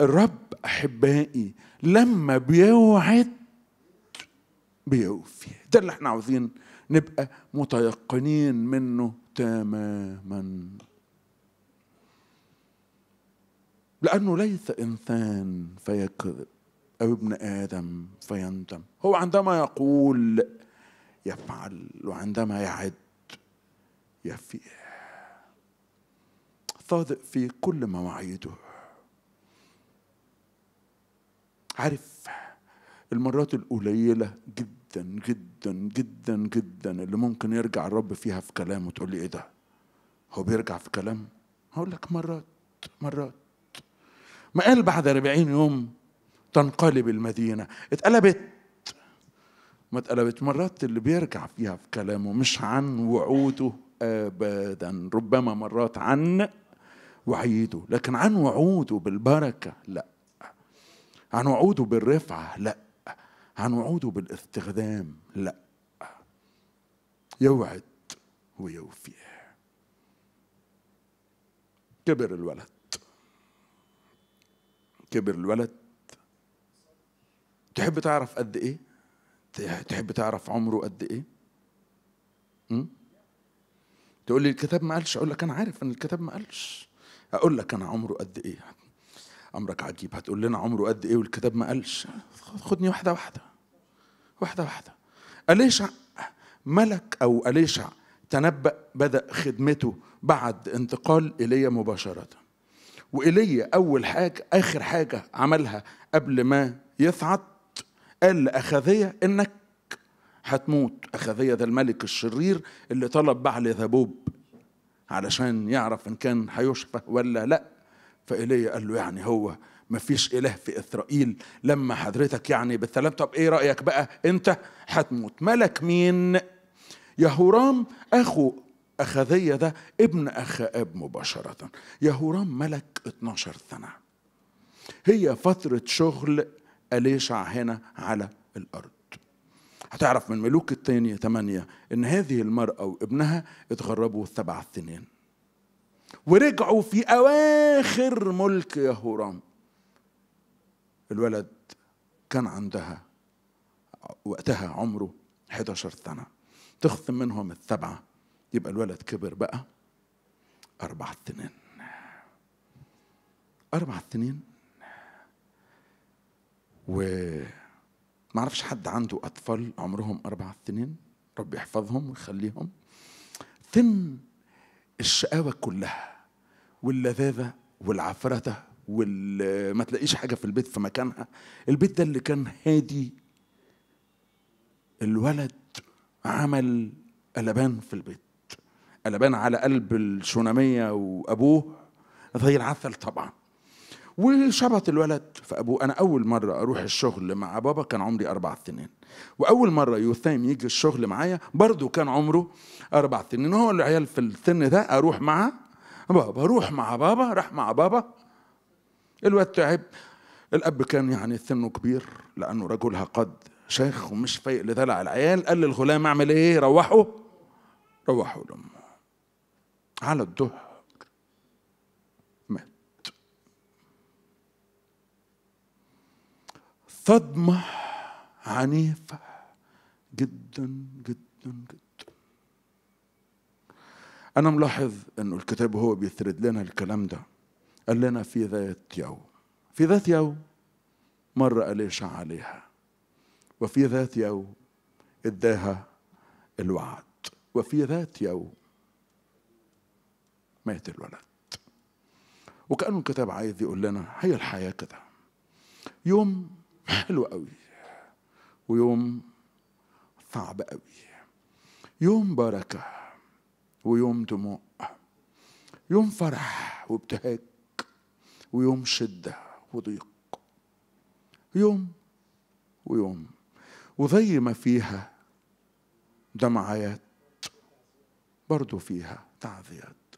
الرب احبائي لما بيوعد بيوفي ده اللي احنا عاوزين نبقى متيقنين منه تماما لانه ليس انسان فيكذب او ابن ادم فيندم هو عندما يقول يفعل وعندما يعد يفيه صادق في كل مواعيده عارف المرات القليلة جدا جدا جدا جدا اللي ممكن يرجع الرب فيها في كلامه تقول لي ايه ده؟ هو بيرجع في كلام؟ هقول لك مرات مرات ما قال بعد 40 يوم تنقلب المدينة اتقلبت ما اتقلبت مرات اللي بيرجع فيها في كلامه مش عن وعوده ابدا ربما مرات عن وعيده لكن عن وعوده بالبركة لا هنوعده بالرفعة لا هنوعده بالاستخدام لا يوعد ويوفي كبر الولد كبر الولد تحب تعرف قد ايه تحب تعرف عمره قد ايه م? تقول لي الكتاب ما قالش اقول لك انا عارف ان الكتاب ما قالش اقول لك انا عمره قد ايه امرك عجيب هتقول لنا عمره قد ايه والكتاب ما قالش خدني واحده واحده واحده واحده اليشع ملك او اليشع تنبأ بدأ خدمته بعد انتقال ايليا مباشرة وايليا اول حاجة اخر حاجة عملها قبل ما يصعد قال لأخذية انك هتموت أخذية ده الملك الشرير اللي طلب بعل ذبوب علشان يعرف ان كان هيشفى ولا لا فإيليا قال له يعني هو مفيش إله في إسرائيل لما حضرتك يعني بالسلام طب إيه رأيك بقى أنت هتموت ملك مين يهورام أخو أخذية ده ابن أخاب مباشرة يهورام ملك 12 سنة هي فترة شغل أليشع هنا على الأرض هتعرف من ملوك الثانية ثمانية إن هذه المرأة وابنها اتغربوا سبع سنين ورجعوا في أواخر ملك يهورام الولد كان عندها وقتها عمره 11 سنة تخصم منهم السبعة يبقى الولد كبر بقى أربع سنين أربع سنين و اعرفش حد عنده أطفال عمرهم أربع سنين رب يحفظهم ويخليهم سن الشقاوة كلها واللذاذة والعفرتة وما تلاقيش حاجة في البيت في مكانها البيت ده اللي كان هادي الولد عمل قلبان في البيت قلبان على قلب الشونامية وأبوه زي العسل طبعا وشبط الولد فابو انا اول مره اروح الشغل مع بابا كان عمري اربع سنين واول مره يوثيم يجي الشغل معايا برضه كان عمره اربع سنين هو العيال في السن ده اروح مع بابا اروح مع بابا راح مع بابا الواد تعب الاب كان يعني سنه كبير لانه رجلها قد شيخ ومش فايق لدلع العيال قال للغلام اعمل ايه روحوا روحوا لامه على الظهر صدمة عنيفة جدا جدا جدا أنا ملاحظ أن الكتاب هو بيثرد لنا الكلام ده قال لنا في ذات يوم في ذات يوم مر أليشع عليها وفي ذات يوم اداها الوعد وفي ذات يوم مات الولد وكأنه الكتاب عايز يقول لنا هي الحياة كده يوم حلو قوي ويوم صعب قوي يوم بركة ويوم دموع يوم فرح وابتهاج ويوم شدة وضيق يوم ويوم وزي ما فيها دمعيات برضو فيها تعذيات